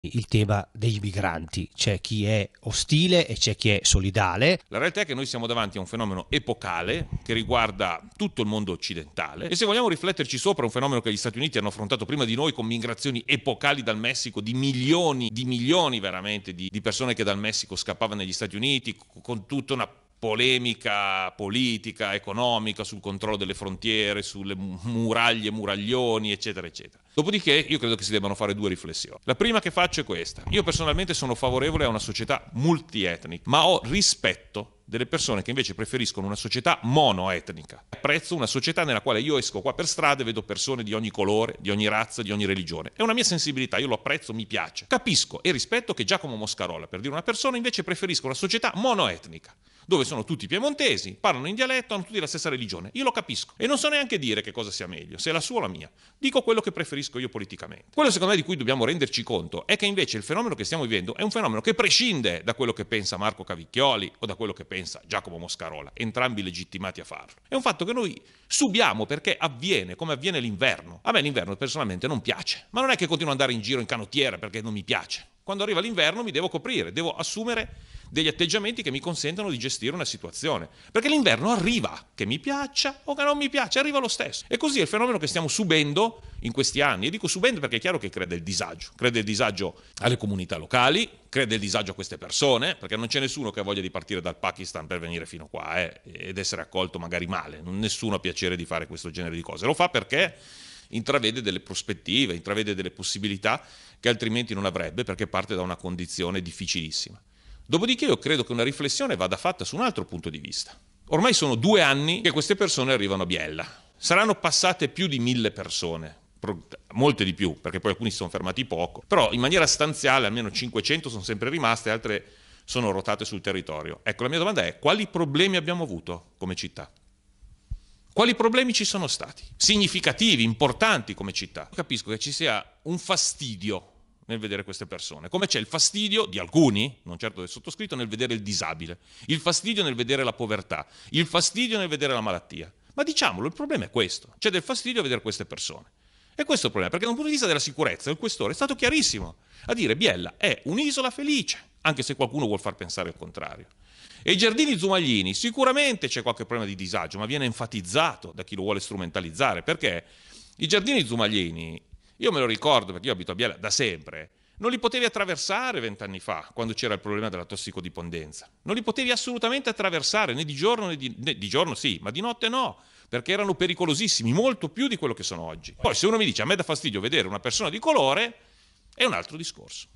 il tema dei migranti, c'è chi è ostile e c'è chi è solidale. La realtà è che noi siamo davanti a un fenomeno epocale che riguarda tutto il mondo occidentale e se vogliamo rifletterci sopra un fenomeno che gli Stati Uniti hanno affrontato prima di noi con migrazioni epocali dal Messico di milioni, di milioni veramente di, di persone che dal Messico scappavano negli Stati Uniti con tutta una polemica politica, economica sul controllo delle frontiere, sulle muraglie, muraglioni, eccetera, eccetera. Dopodiché io credo che si debbano fare due riflessioni. La prima che faccio è questa. Io personalmente sono favorevole a una società multietnica, ma ho rispetto delle persone che invece preferiscono una società monoetnica. Apprezzo una società nella quale io esco qua per strada e vedo persone di ogni colore, di ogni razza, di ogni religione. È una mia sensibilità, io lo apprezzo, mi piace. Capisco e rispetto che Giacomo Moscarola, per dire una persona, invece preferisca una società monoetnica dove sono tutti piemontesi, parlano in dialetto, hanno tutti la stessa religione. Io lo capisco e non so neanche dire che cosa sia meglio, se è la sua o la mia. Dico quello che preferisco io politicamente. Quello secondo me di cui dobbiamo renderci conto è che invece il fenomeno che stiamo vivendo è un fenomeno che prescinde da quello che pensa Marco Cavicchioli o da quello che pensa Giacomo Moscarola, entrambi legittimati a farlo. È un fatto che noi subiamo perché avviene come avviene l'inverno. A me l'inverno personalmente non piace, ma non è che continuo ad andare in giro in canottiera perché non mi piace. Quando arriva l'inverno mi devo coprire, devo assumere degli atteggiamenti che mi consentano di gestire una situazione. Perché l'inverno arriva, che mi piaccia o che non mi piaccia, arriva lo stesso. E così è il fenomeno che stiamo subendo in questi anni. E dico subendo perché è chiaro che crede il disagio. Crede il disagio alle comunità locali, crede il disagio a queste persone, perché non c'è nessuno che ha voglia di partire dal Pakistan per venire fino qua eh, ed essere accolto magari male. Nessuno ha piacere di fare questo genere di cose. Lo fa perché intravede delle prospettive, intravede delle possibilità che altrimenti non avrebbe perché parte da una condizione difficilissima. Dopodiché io credo che una riflessione vada fatta su un altro punto di vista. Ormai sono due anni che queste persone arrivano a Biella. Saranno passate più di mille persone, molte di più, perché poi alcuni si sono fermati poco, però in maniera stanziale almeno 500 sono sempre rimaste, altre sono rotate sul territorio. Ecco, la mia domanda è quali problemi abbiamo avuto come città? Quali problemi ci sono stati? Significativi, importanti come città? Capisco che ci sia un fastidio nel vedere queste persone, come c'è il fastidio di alcuni, non certo del sottoscritto, nel vedere il disabile, il fastidio nel vedere la povertà, il fastidio nel vedere la malattia. Ma diciamolo, il problema è questo, c'è del fastidio a vedere queste persone. E questo è il problema, perché dal punto di vista della sicurezza il questore è stato chiarissimo a dire Biella è un'isola felice, anche se qualcuno vuol far pensare il contrario. E i giardini Zumaglini sicuramente c'è qualche problema di disagio, ma viene enfatizzato da chi lo vuole strumentalizzare, perché i giardini Zumaglini io me lo ricordo perché io abito a Biella da sempre. Non li potevi attraversare vent'anni fa, quando c'era il problema della tossicodipendenza. Non li potevi assolutamente attraversare, né di giorno né di, né di giorno sì, ma di notte no, perché erano pericolosissimi, molto più di quello che sono oggi. Poi se uno mi dice a me dà fastidio vedere una persona di colore, è un altro discorso.